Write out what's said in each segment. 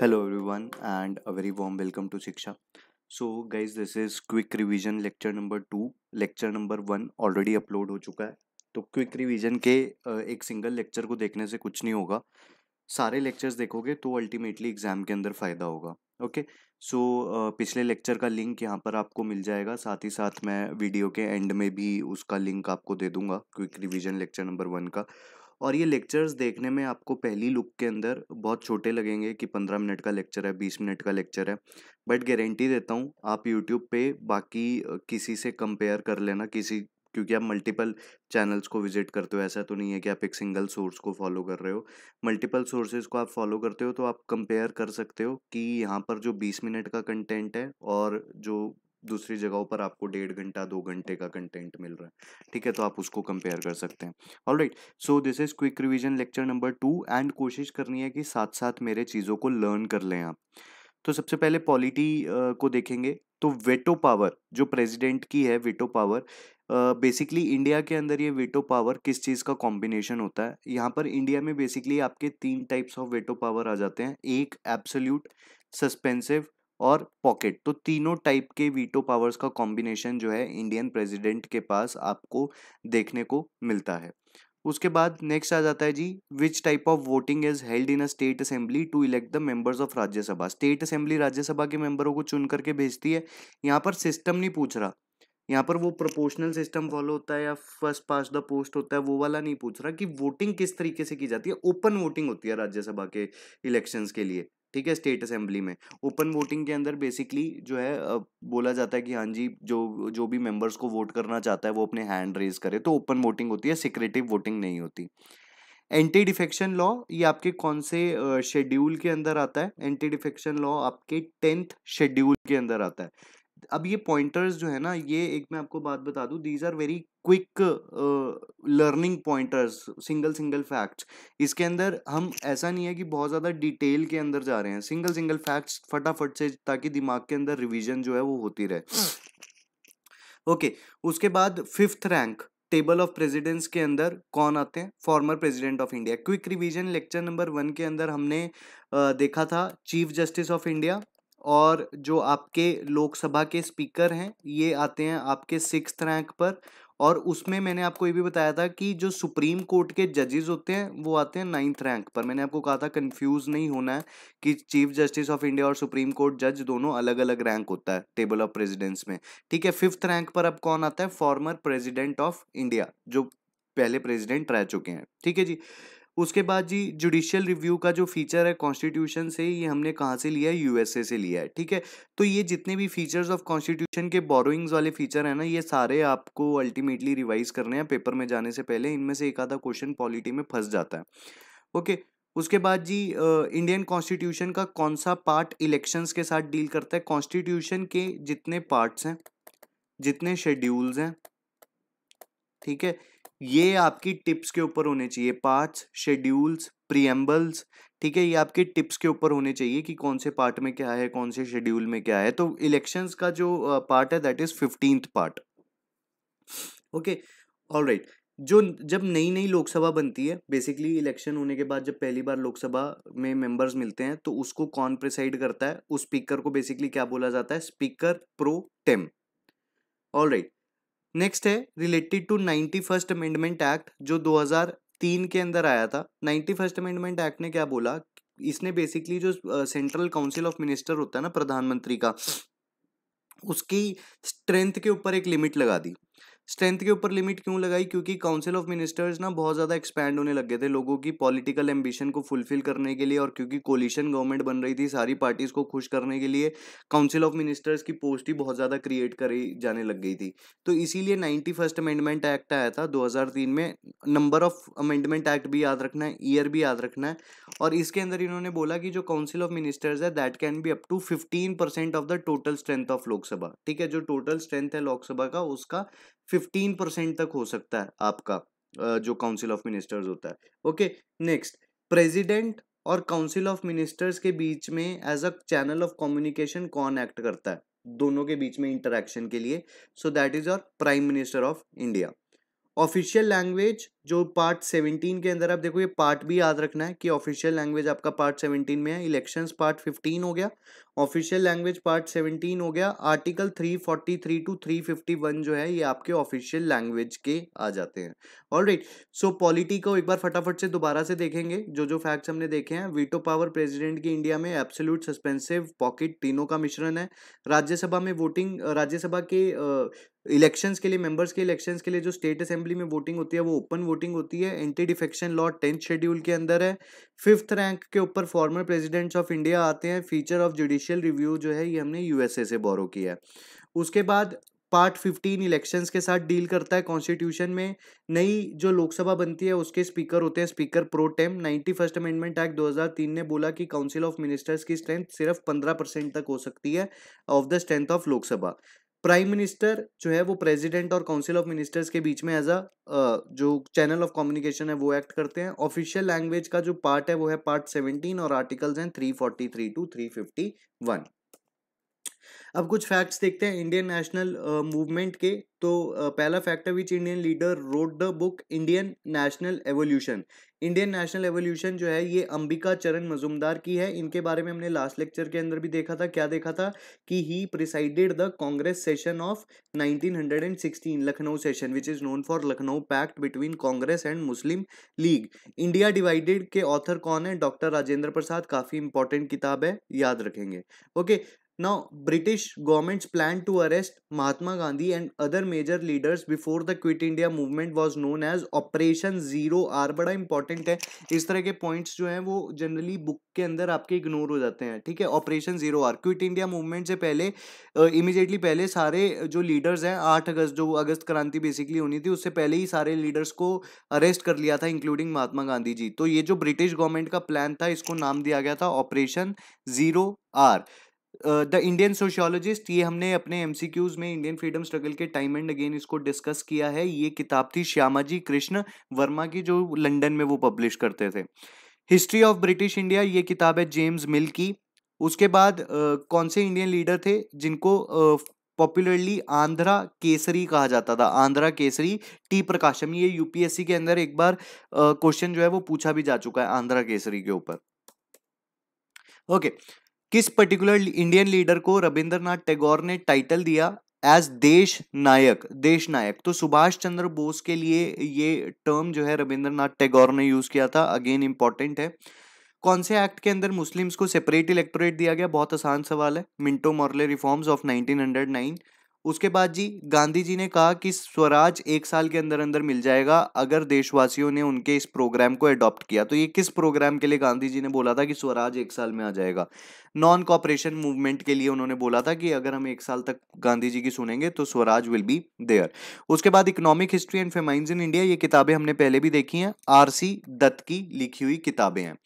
Hello everyone and a very warm welcome to Shiksha so guys this is quick revision lecture number two lecture number one already upload हो चुका है तो quick revision के एक single lecture को देखने से कुछ नहीं होगा सारे लेक्चर्स देखोगे तो अल्टीमेटली एग्जाम के अंदर फ़ायदा होगा ओके सो so, पिछले लेक्चर का लिंक यहाँ पर आपको मिल जाएगा साथ ही साथ मैं वीडियो के एंड में भी उसका लिंक आपको दे दूंगा quick revision lecture number one का और ये लेक्चर्स देखने में आपको पहली लुक के अंदर बहुत छोटे लगेंगे कि पंद्रह मिनट का लेक्चर है बीस मिनट का लेक्चर है बट गारंटी देता हूँ आप यूट्यूब पे बाकी किसी से कंपेयर कर लेना किसी क्योंकि आप मल्टीपल चैनल्स को विजिट करते हो ऐसा तो नहीं है कि आप एक सिंगल सोर्स को फॉलो कर रहे हो मल्टीपल सोर्सेज को आप फॉलो करते हो तो आप कंपेयर कर सकते हो कि यहाँ पर जो बीस मिनट का कंटेंट है और जो दूसरी जगहों पर आपको डेढ़ घंटा दो घंटे का कंटेंट मिल रहा है ठीक है तो आप उसको कंपेयर कर सकते हैं all right so this is quick revision lecture number two and कोशिश करनी है कि साथ साथ मेरे चीज़ों को लर्न कर लें आप तो सबसे पहले पॉलिटी को देखेंगे तो वेटो पावर जो प्रेसिडेंट की है वेटो पावर बेसिकली इंडिया के अंदर ये वेटो पावर किस चीज़ का कॉम्बिनेशन होता है यहाँ पर इंडिया में बेसिकली आपके तीन टाइप्स ऑफ वेटो पावर आ जाते हैं एक एब्सोल्यूट सस्पेंसिव और पॉकेट तो तीनों टाइप के वीटो पावर्स का कॉम्बिनेशन जो है इंडियन प्रेसिडेंट के पास आपको देखने को मिलता है उसके बाद नेक्स्ट आ जाता है जी which type of voting is held in a state assembly to elect the members of Rajya Sabha state assembly Rajya Sabha के मेंबरों को चुन करके भेजती है यहाँ पर सिस्टम नहीं पूछ रहा यहाँ पर वो प्रोपोर्शनल सिस्टम फॉलो होता है या फर्स्ट पास द पोस्ट होता है वो वाला नहीं पूछ रहा कि वोटिंग किस तरीके से की जाती है ओपन वोटिंग होती है राज्यसभा के इलेक्शंस के लिए ठीक है स्टेट असेंबली में ओपन वोटिंग के अंदर बेसिकली जो है बोला जाता है कि हाँ जी जो जो भी मेंबर्स को वोट करना चाहता है वो अपने हैंड रेज करे तो ओपन वोटिंग होती है सिक्रेटिव वोटिंग नहीं होती एंटी डिफेक्शन लॉ ये आपके कौन से शेड्यूल के अंदर आता है एंटी डिफेक्शन लॉ आपके टेंथ शेड्यूल के अंदर आता है अब ये पॉइंटर्स जो है ना ये एक मैं आपको बात बता दूँ these are very quick learning pointers single single facts इसके अंदर हम ऐसा नहीं है कि बहुत ज़्यादा डिटेल के अंदर जा रहे हैं सिंगल सिंगल फैक्ट्स फटाफट से ताकि दिमाग के अंदर रिविजन जो है वो होती रहे ओके okay, उसके बाद fifth rank table of presidents के अंदर कौन आते हैं former president of India quick revision lecture number one के अंदर हमने देखा था चीफ जस्टिस ऑफ इंडिया और जो आपके लोकसभा के स्पीकर हैं ये आते हैं आपके सिक्स रैंक पर और उसमें मैंने आपको ये भी बताया था कि जो सुप्रीम कोर्ट के जजेस होते हैं वो आते हैं नाइन्थ रैंक पर मैंने आपको कहा था कंफ्यूज नहीं होना है कि चीफ जस्टिस ऑफ इंडिया और सुप्रीम कोर्ट जज दोनों अलग अलग रैंक होता है टेबल ऑफ प्रेसिडेंट्स में ठीक है फिफ्थ रैंक पर अब कौन आता है फॉर्मर प्रेजिडेंट ऑफ इंडिया जो पहले प्रेजिडेंट रह चुके हैं ठीक है जी उसके बाद जी जुडिशियल रिव्यू का जो फीचर है कॉन्स्टिट्यूशन से ये हमने कहाँ से लिया है यूएसए से लिया है ठीक है तो ये जितने भी फीचर्स ऑफ कॉन्स्टिट्यूशन के बोरोइंग्स वाले फीचर हैं ना ये सारे आपको अल्टीमेटली रिवाइज करने हैं पेपर में जाने से पहले इनमें से एक आधा क्वेश्चन पॉलिटी में फंस जाता है ओके उसके बाद जी इंडियन कॉन्स्टिट्यूशन का कौन सा पार्ट इलेक्शंस के साथ डील करता है कॉन्स्टिट्यूशन के जितने पार्ट्स हैं जितने शेड्यूल्स हैं ठीक है ये आपकी टिप्स के ऊपर होने चाहिए पार्ट्स शेड्यूल्स प्रियम्बल्स ठीक है ये आपके टिप्स के ऊपर होने चाहिए कि कौन से पार्ट में क्या है कौन से शेड्यूल में क्या है तो इलेक्शंस का जो पार्ट है that is fifteenth part okay all right जो जब नई नई लोकसभा बनती है बेसिकली इलेक्शन होने के बाद जब पहली बार लोकसभा में मेंबर्स मिलते हैं तो उसको कौन प्रिसाइड करता है उस स्पीकर को बेसिकली क्या बोला जाता है speaker pro tem all right next है related to ninety first amendment act जो 2003 के अंदर आया था नाइन्टी फर्स्ट अमेंडमेंट एक्ट ने क्या बोला इसने बेसिकली जो सेंट्रल काउंसिल ऑफ मिनिस्टर होता है ना प्रधानमंत्री का उसकी स्ट्रेंथ के ऊपर एक लिमिट लगा दी स्ट्रेंथ के ऊपर लिमिट क्यों लगाई क्योंकि काउंसिल ऑफ मिनिस्टर्स ना बहुत ज़्यादा एक्सपैंड होने लग गए थे लोगों की पॉलिटिकल एम्बिशन को फुलफिल करने के लिए और क्योंकि कोलिशन गवर्नमेंट बन रही थी सारी पार्टीज़ को खुश करने के लिए काउंसिल ऑफ मिनिस्टर्स की पोस्ट ही बहुत ज़्यादा क्रिएट करी जाने लग गई थी तो इसीलिए नाइन्टी फर्स्ट अमेंडमेंट एक्ट आया था दो में नंबर ऑफ अमेंडमेंट एक्ट भी याद रखना है ईयर भी याद रखना है और इसके अंदर इन्होंने बोला कि जो काउंसिल ऑफ मिनिस्टर्स है that can be up to fifteen percent of the total strength of Lok Sabha ठीक है जो टोटल स्ट्रेंथ है लोकसभा का उसका फिफ्टीन परसेंट तक हो सकता है आपका जो काउंसिल ऑफ मिनिस्टर्स होता है ओके नेक्स्ट प्रेसिडेंट और काउंसिल ऑफ मिनिस्टर्स के बीच में as a channel of communication कौन एक्ट करता है दोनों के बीच में इंटरेक्शन के लिए सो दैट इज और prime minister of India official language जो पार्ट सेवनटीन के अंदर आप देखो ये पार्ट भी याद रखना है कि ऑफिशियल लैंग्वेज आपका पार्ट सेवनटीन में है इलेक्शंस पार्ट फिफ्टीन हो गया ऑफिशियल लैंग्वेज पार्ट सेवनटीन हो गया article three forty three to three fifty one जो है ये आपके ऑफिशियल लैंग्वेज के आ जाते हैं ऑल राइट सो पॉलिटी को एक बार फटाफट से दोबारा से देखेंगे जो जो फैक्ट्स हमने देखे हैं वीटो पावर प्रेसिडेंट की इंडिया में एब्सोल्यूट सस्पेंसिव पॉकेट तीनों का मिश्रण है राज्यसभा में वोटिंग राज्यसभा के इलेक्शंस के लिए मेंबर्स के इलेक्शंस के लिए जो स्टेट असेंबली में वोटिंग होती है वो ओपन वोटिंग होती है anti defection law tenth schedule के अंदर है फिफ्थ रैंक के ऊपर फॉर्मर प्रेजिडेंट्स ऑफ इंडिया आते हैं फीचर ऑफ जुडिशियल रिव्यू जो है ये हमने यूएसए से बोरो किया है उसके बाद पार्ट फिफ्टीन इलेक्शंस के साथ डील करता है कॉन्स्टिट्यूशन में नई जो लोकसभा बनती है उसके स्पीकर होते हैं speaker pro tem ninety first amendment act 2003 ने बोला कि काउंसिल ऑफ मिनिस्टर्स की स्ट्रेंथ सिर्फ पंद्रह परसेंट तक हो सकती है of the strength of Lok Sabha prime minister जो है वो प्रेसिडेंट और काउंसिल ऑफ मिनिस्टर्स के बीच में एज अ जो चैनल ऑफ कम्युनिकेशन है वो एक्ट करते हैं ऑफिशियल लैंग्वेज का जो पार्ट है वो है पार्ट सेवनटीन और आर्टिकल्स हैं three forty three to three fifty one अब कुछ फैक्ट्स देखते हैं इंडियन नेशनल मूवमेंट के तो uh, पहला फैक्ट है which Indian leader wrote the book Indian national evolution Indian national evolution जो है ये अंबिका चरण मजुमदार की है इनके बारे में हमने लास्ट लेक्चर के अंदर भी देखा था क्या देखा था कि he presided the Congress session of 1916 Lucknow session which is known for Lucknow pact between Congress and Muslim League India divided के ऑथर कौन है डॉक्टर राजेंद्र प्रसाद काफ़ी इंपॉर्टेंट किताब है याद रखेंगे okay Now, British government's plan to arrest Mahatma Gandhi and other major leaders before the Quit India movement was known as Operation Zero R बड़ा important है इस तरह के points जो हैं वो generally book के अंदर आपके ignore हो जाते हैं ठीक है Operation Zero R. Quit India movement से पहले uh, immediately पहले सारे जो leaders हैं 8 अगस्त जो अगस्त क्रांति basically होनी थी उससे पहले ही सारे leaders को arrest कर लिया था including Mahatma Gandhi जी तो ये जो British government का plan था इसको नाम दिया गया था Operation Zero R. द इंडियन सोशियोलॉजिस्ट ये हमने अपने एम में इंडियन फ्रीडम स्ट्रगल के टाइम एंड अगेन इसको डिस्कस किया है ये किताब थी श्यामाजी कृष्ण वर्मा की जो लंदन में वो पब्लिश करते थे हिस्ट्री ऑफ ब्रिटिश इंडिया ये किताब है जेम्स मिल की उसके बाद uh, कौन से इंडियन लीडर थे जिनको पॉपुलरली आंध्रा केसरी कहा जाता था आंध्रा केसरी टी प्रकाशम ये यूपीएससी के अंदर एक बार क्वेश्चन जो है वो पूछा भी जा चुका है आंध्रा केसरी के ऊपर ओके okay. किस पर्टिकुलर इंडियन लीडर को रविंद्रनाथ टैगोर ने टाइटल दिया एज देश नायक देश नायक तो सुभाष चंद्र बोस के लिए ये टर्म जो है रविंद्रनाथ टैगोर ने यूज किया था अगेन इंपॉर्टेंट है कौन से एक्ट के अंदर मुस्लिम्स को सेपरेट इलेक्टोरेट दिया गया बहुत आसान सवाल है मिंटो मॉरले रिफॉर्म्स ऑफ 1909 उसके बाद जी गांधी जी ने कहा कि स्वराज एक साल के अंदर अंदर मिल जाएगा अगर देशवासियों ने उनके इस प्रोग्राम को अडॉप्ट किया तो ये किस प्रोग्राम के लिए गांधी जी ने बोला था कि स्वराज एक साल में आ जाएगा नॉन कॉपरेशन मूवमेंट के लिए उन्होंने बोला था कि अगर हम एक साल तक गांधी जी की सुनेंगे तो स्वराज विल बी देयर उसके बाद economic history and famines in India ये किताबें हमने पहले भी देखी हैं आर दत्त की लिखी हुई किताबें हैं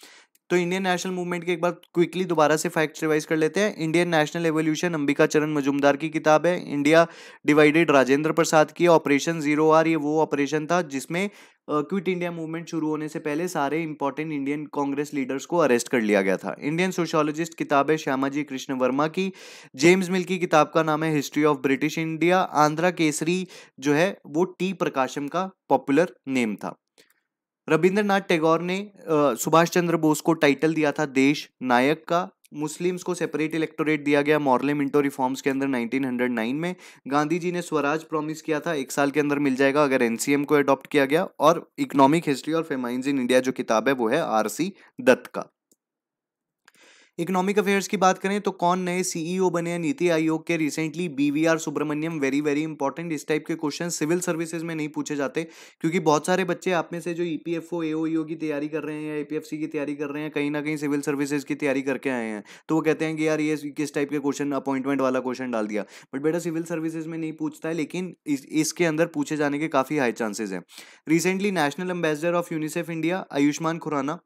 तो इंडियन नेशनल मूवमेंट के एक बार क्विकली दोबारा से फैक्ट रिवाइज कर लेते हैं इंडियन नेशनल एवोल्यूशन अंबिका चरण मजुमदार की किताब है इंडिया डिवाइडेड राजेंद्र प्रसाद की ऑपरेशन जीरो आर ये वो ऑपरेशन था जिसमें क्विट इंडिया मूवमेंट शुरू होने से पहले सारे इंपॉर्टेंट इंडियन कांग्रेस लीडर्स को अरेस्ट कर लिया गया था इंडियन सोशोलॉजिस्ट किताब है श्यामाजी कृष्ण वर्मा की जेम्स मिल की किताब का नाम है history of British India Andhra Kesari जो है वो टी प्रकाशम का पॉपुलर नेम था रविंद्रनाथ टैगोर ने सुभाष चंद्र बोस को टाइटल दिया था देश नायक का मुस्लिम्स को सेपरेट इलेक्टोरेट दिया गया मॉर्ले मिंटो रिफॉर्म्स के अंदर 1909 में गांधी जी ने स्वराज प्रॉमिस किया था एक साल के अंदर मिल जाएगा अगर एनसीएम को अडॉप्ट किया गया और इकोनॉमिक हिस्ट्री और फेमाइंस इन इंडिया जो किताब है वो है आरसी दत्त का इकोनॉमिक अफेयर्स की बात करें तो कौन नए सीईओ e बने हैं नीति आयोग के recently BVR Subrahmanyam very very important इस टाइप के क्वेश्चन सिविल सर्विसेज में नहीं पूछे जाते क्योंकि बहुत सारे बच्चे आप में से जो ईपीएफओ e एओईओ e की तैयारी कर रहे हैं या एपीएफसी की तैयारी कर रहे हैं कहीं ना कहीं सिविल सर्विसेज की तैयारी करके आए हैं तो वो कहते हैं कि यार ये किस टाइप के क्वेश्चन अपॉइंटमेंट वाला क्वेश्चन डाल दिया बट बेटा सिविल सर्विसेज में नहीं पूछता है लेकिन इसके अंदर पूछे जाने के काफ़ी हाई चांसेज हैं recently national ambassador of UNICEF India Ayushmann Khurrana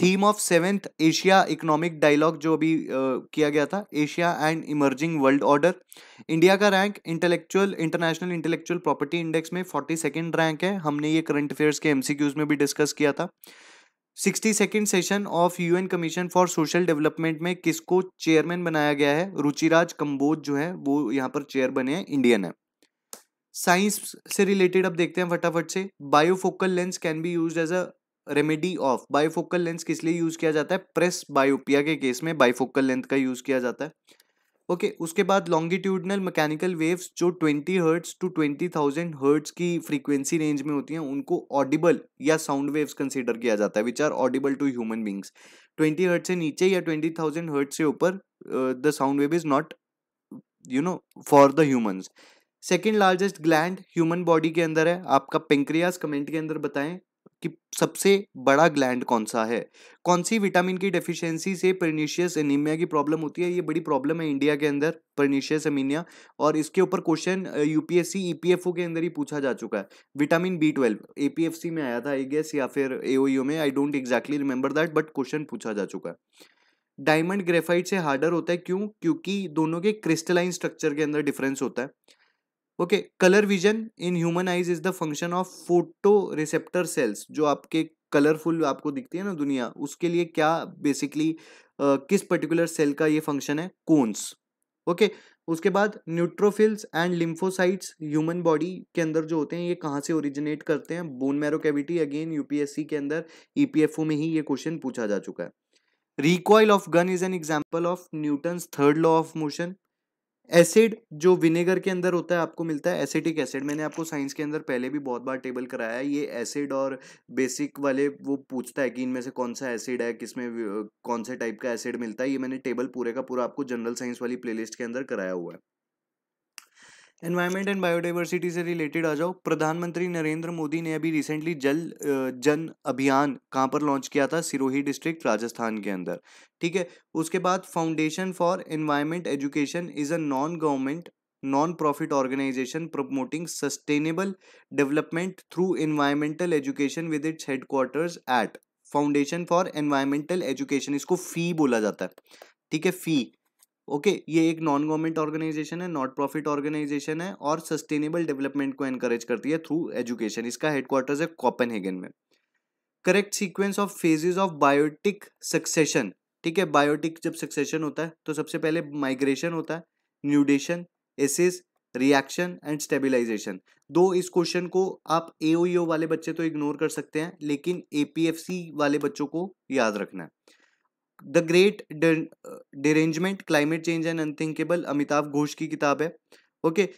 theme of seventh Asia economic dialogue जो अभी किया गया था Asia and emerging world order India का rank intellectual international intellectual property index में फोर्टी सेकेंड रैंक है हमने ये करंट अफेयर्स के एमसीक्यूज में भी डिस्कस किया था sixty second session of U N commission for social development में किसको चेयरमैन बनाया गया है रुचिराज कंबोज जो है वो यहाँ पर चेयर बने हैं इंडियन है साइंस से रिलेटेड अब देखते हैं फटाफट से bifocal lens can be use as a remedy of bifocal lens किस लिए यूज़ किया जाता है प्रेस बायोपिया के केस में बायोफोकल लेंथ का यूज़ किया जाता है ओके okay, उसके बाद लॉन्गिट्यूडनल मैकेनिकल वेव्स जो twenty hertz to twenty thousand hertz की फ्रीक्वेंसी रेंज में होती हैं उनको ऑडिबल या साउंड वेव्स कंसिडर किया जाता है which are audible to human beings twenty hertz से नीचे या ट्वेंटी थाउजेंड हर्ट से ऊपर the sound wave is not you know for the humans second largest gland human body के अंदर है आपका पेंक्रियास कमेंट के अंदर बताएं कि सबसे बड़ा ग्लैंड कौन सा है कौन सी विटामिन की डेफिशिएंसी से परनीशियस एनीमिया की प्रॉब्लम होती है ये बड़ी प्रॉब्लम है इंडिया के अंदर परनीशियस एमिनिया और इसके ऊपर क्वेश्चन यूपीएससी ईपीएफओ के अंदर ही पूछा जा चुका है विटामिन बी ट्वेल्व ए में आया था आई गेस या फिर ए e में I don't exactly remember that but question पूछा जा चुका है डायमंड ग्रेफाइट से हार्डर होता है क्यों क्योंकि दोनों के क्रिस्टलाइन स्ट्रक्चर के अंदर डिफरेंस होता है okay colour vision in human eyes is the function of photoreceptor cells जो आपके कलरफुल आपको दिखती है ना दुनिया उसके लिए क्या बेसिकली uh, किस पर्टिकुलर सेल का ये फंक्शन है कोन्स ओके okay, उसके बाद neutrophils and lymphocytes human body के अंदर जो होते हैं ये कहाँ से ओरिजिनेट करते हैं bone marrow cavity again UPSC के अंदर ईपीएफओ में ही ये क्वेश्चन पूछा जा चुका है recoil of gun is an example of Newton third law of motion acid जो विनेगर के अंदर होता है आपको मिलता है एसिटिक एसिड मैंने आपको साइंस के अंदर पहले भी बहुत बार टेबल कराया है ये एसिड और बेसिक वाले वो पूछता है कि इनमें से कौन सा एसिड है किसमें कौन से टाइप का एसिड मिलता है ये मैंने टेबल पूरे का पूरा आपको जनरल साइंस वाली प्लेलिस्ट के अंदर कराया हुआ है एनवायरमेंट एंड बायोडाइवर्सिटी से रिलेटेड आ जाओ प्रधानमंत्री नरेंद्र मोदी ने अभी रिसेंटली जल जन अभियान कहाँ पर लॉन्च किया था सिरोही डिस्ट्रिक्ट राजस्थान के अंदर ठीक है उसके बाद foundation for environment education is a non government non profit organisation promoting sustainable development through environmental education with its headquarters at foundation for environmental education इसको फी बोला जाता है ठीक है फी ओके ये एक नॉन गवर्नमेंट ऑर्गेनाइजेशन है नॉट प्रॉफिट ऑर्गेनाइजेशन है और सस्टेनेबल डेवलपमेंट को एनकरेज करती है थ्रू एजुकेशन इसका हेडक्वार्टर है कॉपनहेगन में correct sequence of phases of biotic succession ठीक है बायोटिक जब सक्सेशन होता है तो सबसे पहले माइग्रेशन होता है nudation ecesis reaction and stabilisation दो इस क्वेश्चन को आप ए e वाले बच्चे तो इग्नोर कर सकते हैं लेकिन ए वाले बच्चों को याद रखना है the great derangement climate change and unthinkable Amitav Ghosh की किताब है ओके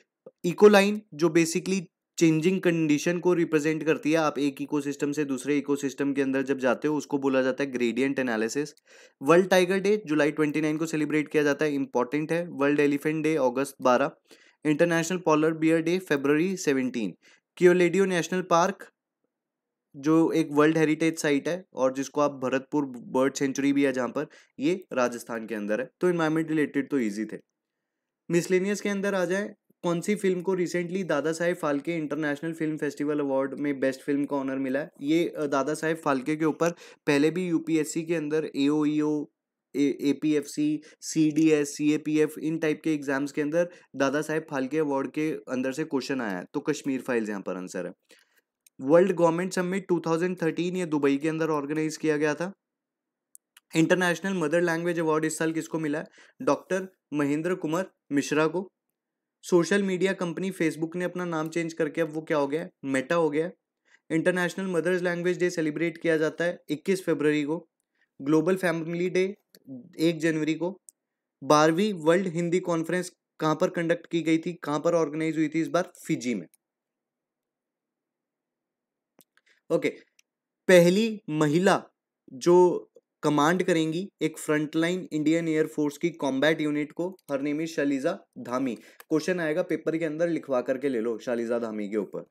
इकोलाइन जो बेसिकली चेंजिंग कंडीशन को रिप्रेजेंट करती है आप एक इकोसिस्टम से दूसरे इकोसिस्टम के अंदर जब जाते हो उसको बोला जाता है gradient analysis world tiger day July twenty nine को सेलिब्रेट किया जाता है इंपॉर्टेंट है वर्ल्ड एलिफेंट डे अगस्त बारह international polar bear day February seventeen Keoladeo national park जो एक वर्ल्ड हेरिटेज साइट है और जिसको आप भरतपुर बर्ड सेंचुरी भी है जहाँ पर ये राजस्थान के अंदर है तो इन्वायरमेंट रिलेटेड तो ईजी थे मिसलेनियस के अंदर आ जाए कौन सी फिल्म को recently Dada Saheb Phalke international film festival award में बेस्ट फिल्म का ऑनर मिला है ये दादा साहेब फाल्के के ऊपर पहले भी यूपीएससी के अंदर A O E O A P F C C D S C A P F इन टाइप के एग्जाम्स के अंदर दादा साहेब फाल्के अवार्ड के अंदर से क्वेश्चन आया है तो कश्मीर फाइल्स यहाँ पर आंसर है वर्ल्ड गवर्नमेंट समिट 2013 ये दुबई के अंदर ऑर्गेनाइज किया गया था इंटरनेशनल मदर लैंग्वेज अवार्ड इस साल किसको मिला है डॉक्टर महेंद्र कुमार मिश्रा को सोशल मीडिया कंपनी फेसबुक ने अपना नाम चेंज करके अब वो क्या हो गया मेटा हो गया international mothers language day celebrate किया जाता है 21 फरवरी को ग्लोबल फैमिली डे एक जनवरी को बारहवीं वर्ल्ड हिंदी कॉन्फ्रेंस कहाँ पर कंडक्ट की गई थी कहाँ पर ऑर्गेनाइज हुई थी इस बार फिजी में ओके पहली महिला जो कमांड करेंगी एक फ्रंटलाइन इंडियन एयरफोर्स की कॉम्बैट यूनिट को her name is Shaliza Dhami question आएगा पेपर के अंदर लिखवा करके ले लो शालीजा धामी के ऊपर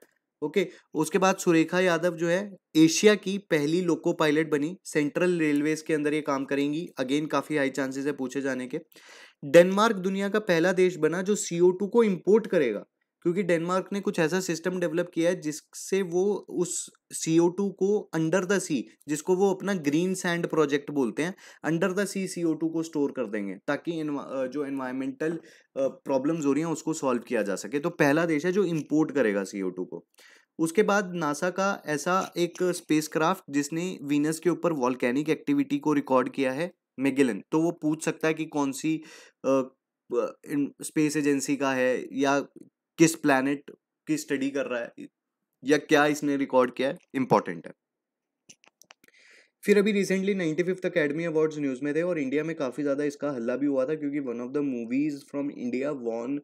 ओके okay. उसके बाद सुरेखा यादव जो है एशिया की पहली लोको पायलट बनी सेंट्रल रेलवेज के अंदर ये काम करेंगी अगेन काफ़ी हाई चांसेस है पूछे जाने के डेनमार्क दुनिया का पहला देश बना जो सीओ टू को इम्पोर्ट करेगा क्योंकि डेनमार्क ने कुछ ऐसा सिस्टम डेवलप किया है जिससे वो उस सी ओ टू को अंडर द सी जिसको वो अपना ग्रीन सैंड प्रोजेक्ट बोलते हैं under the sea C O two को स्टोर कर देंगे ताकि जो इन्वायरमेंटल प्रॉब्लम्स हो रही हैं उसको सॉल्व किया जा सके तो पहला देश है जो इम्पोर्ट करेगा सी ओ टू को उसके बाद नासा का ऐसा एक स्पेस क्राफ्ट जिसने वीनस के ऊपर वॉलकैनिक एक्टिविटी को रिकॉर्ड किया है मेगेलन तो वो पूछ सकता है कि कौन सी स्पेस एजेंसी का है या किस प्लानट की स्टडी कर रहा है या क्या इसने रिकॉर्ड किया है इम्पॉर्टेंट है फिर अभी recently ninety fifth academy awards news में थे और इंडिया में काफ़ी ज़्यादा इसका हल्ला भी हुआ था क्योंकि one of the movies from India won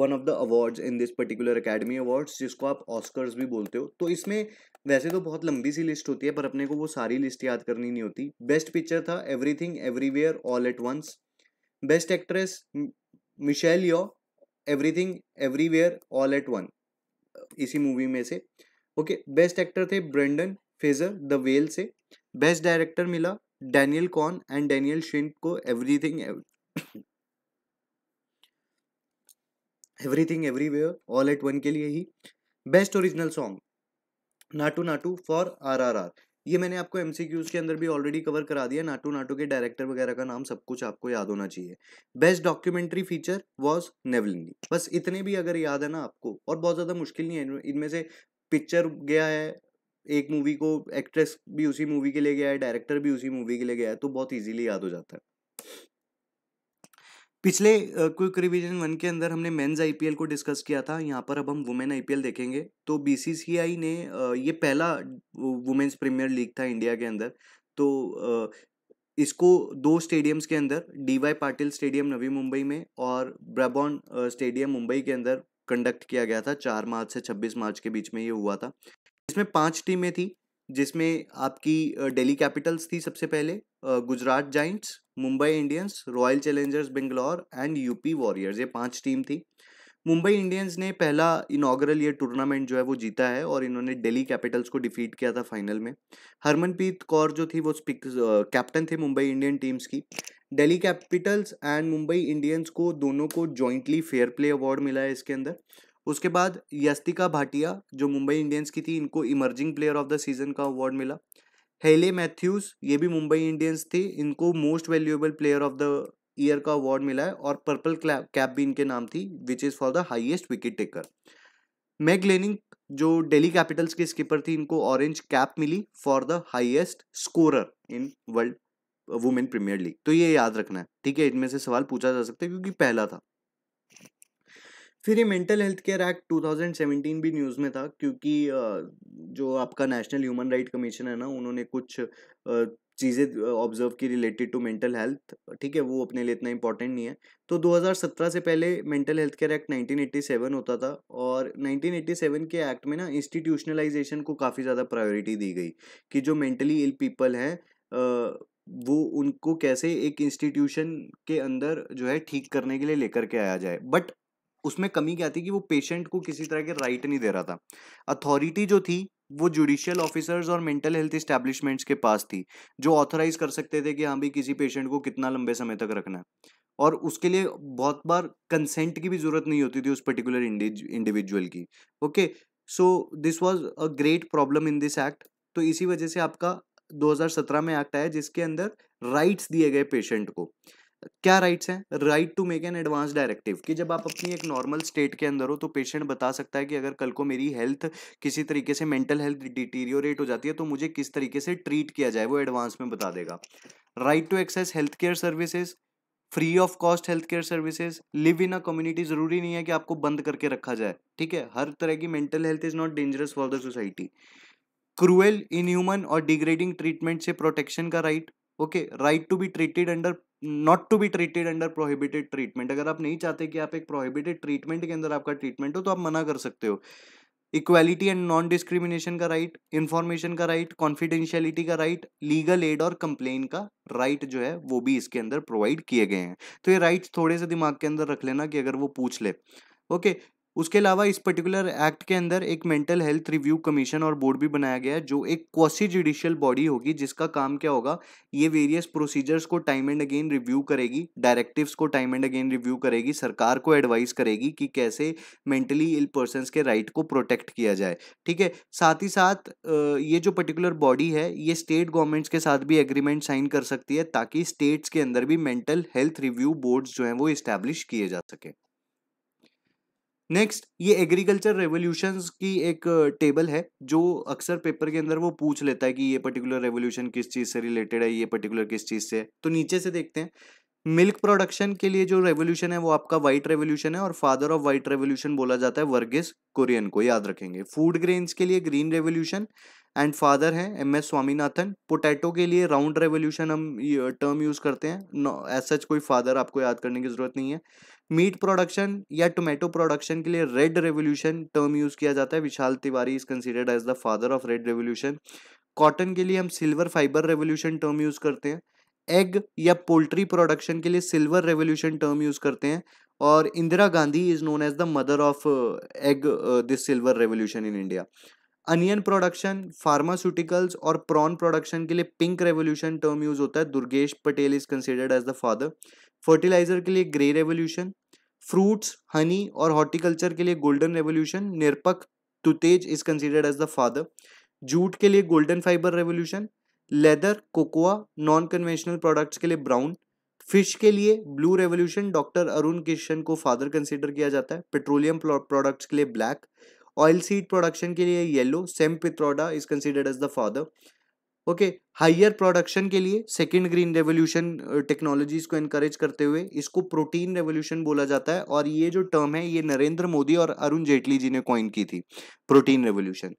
one of the awards in this particular academy awards जिसको आप ऑस्कर्स भी बोलते हो तो इसमें वैसे तो बहुत लंबी सी लिस्ट होती है पर अपने को वो सारी लिस्ट याद करनी नहीं होती बेस्ट पिक्चर था everything everywhere all at once best actress Michelle Yeoh everything everywhere all at one इसी मूवी में से ओके बेस्ट एक्टर थे ब्रेंडन फेजर द वेल से बेस्ट डायरेक्टर मिला Daniel Kwan and Daniel Scheinert को everything everything everywhere all at one के लिए ही best original song Naatu Naatu for R R R ये मैंने आपको एम के अंदर भी ऑलरेडी कवर करा दिया नाटो नाटो के डायरेक्टर वगैरह का नाम सब कुछ आपको याद होना चाहिए best documentary feature was Navalny बस इतने भी अगर याद है ना आपको और बहुत ज़्यादा मुश्किल नहीं है इनमें से पिक्चर गया है एक मूवी को एक्ट्रेस भी उसी मूवी के लिए गया है डायरेक्टर भी उसी मूवी के लिए गया है तो बहुत ईजिली याद हो जाता है पिछले क्विक रिविजन वन के अंदर हमने मेन्स आईपीएल को डिस्कस किया था यहाँ पर अब हम वुमेन आईपीएल देखेंगे तो बीसीसीआई ने ये पहला वुमेन्स प्रीमियर लीग था इंडिया के अंदर तो इसको दो स्टेडियम्स के अंदर डीवाई पाटिल स्टेडियम नवी मुंबई में और ब्राबॉन स्टेडियम मुंबई के अंदर कंडक्ट किया गया था चार मार्च से छब्बीस मार्च के बीच में ये हुआ था इसमें पांच टीमें थी जिसमें आपकी दिल्ली कैपिटल्स थी सबसे पहले Gujarat giants Mumbai Indians royal challengers Bangalore and UP warriors ये पांच टीम थी मुंबई इंडियंस ने पहला इनाग्रल ये टूर्नामेंट जो है वो जीता है और इन्होंने दिल्ली कैपिटल्स को डिफीट किया था फाइनल में हरमनप्रीत कौर जो थी वो कैप्टन थे मुंबई इंडियन टीम्स की Delhi capitals and Mumbai Indians को दोनों को जॉइंटली फेयर प्ले अवार्ड मिला है इसके अंदर उसके बाद यस्तिका भाटिया जो मुंबई इंडियंस की थी इनको emerging player of the season का अवार्ड मिला हेले मैथ्यूज ये भी मुंबई इंडियंस थे इनको most valuable player of the year का अवार्ड मिला है और पर्पल कैप भी इनके नाम थी which is for the highest wicket taker Meg Lanning जो डेली कैपिटल्स के स्कीपर थी इनको ऑरेंज कैप मिली for the highest scorer in world women premier league तो ये याद रखना है ठीक है इनमें से सवाल पूछा जा सकता है क्योंकि पहला था फिर ये मेंटल हेल्थ केयर एक्ट 2017 भी न्यूज़ में था क्योंकि जो आपका नेशनल ह्यूमन राइट कमीशन है ना उन्होंने कुछ चीज़ें ऑब्जर्व की रिलेटेड टू मेंटल हेल्थ ठीक है वो अपने लिए इतना इंपॉर्टेंट नहीं है तो 2017 से पहले मेंटल हेल्थ केयर एक्ट 1987 होता था और 1987 के एक्ट में ना इंस्टीट्यूशनलाइजेशन को काफ़ी ज़्यादा प्रायोरिटी दी गई कि जो मेंटली इल पीपल हैं वो उनको कैसे एक इंस्टीट्यूशन के अंदर जो है ठीक करने के लिए लेकर के आया जाए बट उसमें कमी क्या थी कि वो पेशेंट को किसी तरह के राइट नहीं दे रहा था अथॉरिटी जो थी वो जुडिशियल ऑफिसर्स और मेंटल हेल्थ इस्टेब्लिशमेंट्स के पास थी जो ऑथोराइज कर सकते थे कि हाँ भाई किसी पेशेंट को कितना लंबे समय तक रखना है और उसके लिए बहुत बार कंसेंट की भी ज़रूरत नहीं होती थी उस पर्टिकुलर इंडिविजुअल की okay so this was a great problem in this act तो इसी वजह से आपका 2017 में एक्ट आया जिसके अंदर राइट्स दिए गए पेशेंट को क्या राइट्स हैं right to make an advance directive कि जब आप अपनी एक नॉर्मल स्टेट के अंदर हो तो पेशेंट बता सकता है कि अगर कल को मेरी हेल्थ किसी तरीके से मेंटल हेल्थ डिटीरियोरेट हो जाती है तो मुझे किस तरीके से ट्रीट किया जाए वो एडवांस में बता देगा right to access health care services free of cost health care services live in a community जरूरी नहीं है कि आपको बंद करके रखा जाए ठीक है हर तरह की mental health is not dangerous for the society cruel inhuman और डिग्रेडिंग ट्रीटमेंट से प्रोटेक्शन का right okay right to be treated under not to be treated under prohibited treatment अगर आप नहीं चाहते कि आप एक प्रोहिबिटेड ट्रीटमेंट के अंदर आपका ट्रीटमेंट हो तो आप मना कर सकते हो इक्वालिटी एंड नॉन डिस्क्रिमिनेशन का राइट right, इंफॉर्मेशन का राइट right, कॉन्फिडेंशियलिटी का राइट लीगल एड और कंप्लेन का राइट right जो है वो भी इसके अंदर प्रोवाइड किए गए हैं तो ये राइट right थोड़े से दिमाग के अंदर रख लेना कि अगर वो पूछ ले ओके okay, उसके अलावा इस पर्टिकुलर एक्ट के अंदर एक मेंटल हेल्थ रिव्यू कमीशन और बोर्ड भी बनाया गया है जो एक क्वासी जुडिशियल बॉडी होगी जिसका काम क्या होगा ये वेरियस प्रोसीजर्स को टाइम एंड अगेन रिव्यू करेगी डायरेक्टिव्स को टाइम एंड अगेन रिव्यू करेगी सरकार को एडवाइस करेगी कि कैसे मेंटली इल पर्सन के राइट को प्रोटेक्ट किया जाए ठीक है साथ ही साथ ये जो पर्टिकुलर बॉडी है ये स्टेट गवर्नमेंट्स के साथ भी एग्रीमेंट साइन कर सकती है ताकि स्टेट्स के अंदर भी मेंटल हेल्थ रिव्यू बोर्ड्स जो हैं वो इस्टेब्लिश किए जा सके नेक्स्ट ये एग्रीकल्चर रेवोल्यूशन की एक टेबल है जो अक्सर पेपर के अंदर वो पूछ लेता है कि ये पर्टिकुलर रेवोल्यूशन किस चीज़ से रिलेटेड है ये पर्टिकुलर किस चीज़ से है तो नीचे से देखते हैं मिल्क प्रोडक्शन के लिए जो रेवोल्यूशन है वो आपका वाइट रेवोल्यूशन है और फादर ऑफ वाइट रेवोल्यूशन बोला जाता है वर्गिस कुरियन को याद रखेंगे फूड ग्रेन्स के लिए ग्रीन रेवोल्यूशन एंड फादर हैं एम एस स्वामीनाथन पोटैटो के लिए राउंड रेवोल्यूशन हम टर्म यूज़ करते हैं एज सच कोई फादर आपको याद करने की ज़रूरत नहीं है मीट प्रोडक्शन या टोमेटो प्रोडक्शन के लिए रेड रेवोल्यूशन टर्म यूज़ किया जाता है Vishal Tiwari is considered as the father of red revolution cotton के लिए हम silver fibre revolution term use करते हैं एग या पोल्ट्री प्रोडक्शन के लिए सिल्वर रेवोल्यूशन टर्म यूज़ करते हैं और Indira Gandhi is known as the mother of egg this silver revolution in India onion production pharmaceuticals और प्रॉन प्रोडक्शन के लिए पिंक रेवोल्यूशन टर्म यूज होता है Durgesh Patel is considered as the father fertiliser के लिए ग्रे रेवोल्यूशन फ्रूट्स हनी और हॉर्टिकल्चर के लिए golden revolution Nirpakh Tutej is considered as the father jute के लिए golden fibre revolution leather cocoa non conventional products के लिए ब्राउन फिश के लिए blue revolution doctor Arun Kishan को फादर कंसिडर किया जाता है पेट्रोलियम प्रोडक्ट्स के लिए ब्लैक ऑयल सीड प्रोडक्शन के लिए yellow सेम्पित्रोडा is considered as the father okay higher production के लिए सेकेंड ग्रीन रेवोल्यूशन टेक्नोलॉजीज को इनकरेज करते हुए इसको प्रोटीन रेवोल्यूशन बोला जाता है और ये जो टर्म है ये नरेंद्र मोदी और अरुण जेटली जी ने कॉइन की थी protein revolution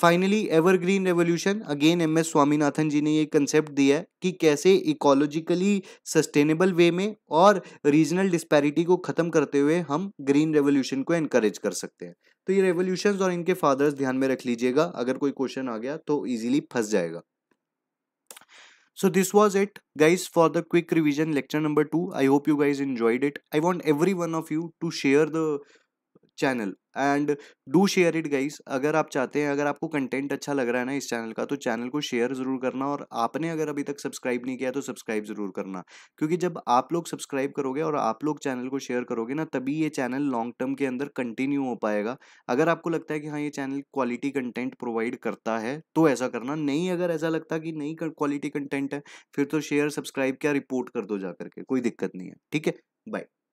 finally evergreen revolution again M S Swaminathan ji ने ये कंसेप्ट दिया है कि कैसे इकोलॉजिकली सस्टेनेबल वे में और रीजनल डिस्पैरिटी को ख़त्म करते हुए हम ग्रीन रेवोल्यूशन को इनकरेज कर सकते हैं तो ये रेवोल्यूशन और इनके फादर्स ध्यान में रख लीजिएगा अगर कोई क्वेश्चन आ गया तो ईजिली फंस जाएगा so this was it guys for the quick revision lecture number two I hope you guys enjoyed it I want every one of you to share the channel and do share it guys अगर आप चाहते हैं अगर आपको content अच्छा लग रहा है ना इस चैनल का तो चैनल को शेयर ज़रूर करना और आपने अगर अभी तक सब्सक्राइब नहीं किया तो सब्सक्राइब ज़रूर करना क्योंकि जब आप लोग सब्सक्राइब करोगे और आप लोग चैनल को शेयर करोगे ना तभी ये चैनल लॉन्ग टर्म के अंदर कंटिन्यू हो पाएगा अगर आपको लगता है कि हाँ ये चैनल क्वालिटी कंटेंट प्रोवाइड करता है तो ऐसा करना नहीं अगर ऐसा लगता कि नहीं क्वालिटी कंटेंट है फिर तो शेयर सब्सक्राइब क्या रिपोर्ट कर दो जा करके कोई दिक्कत नहीं है ठीक है बाय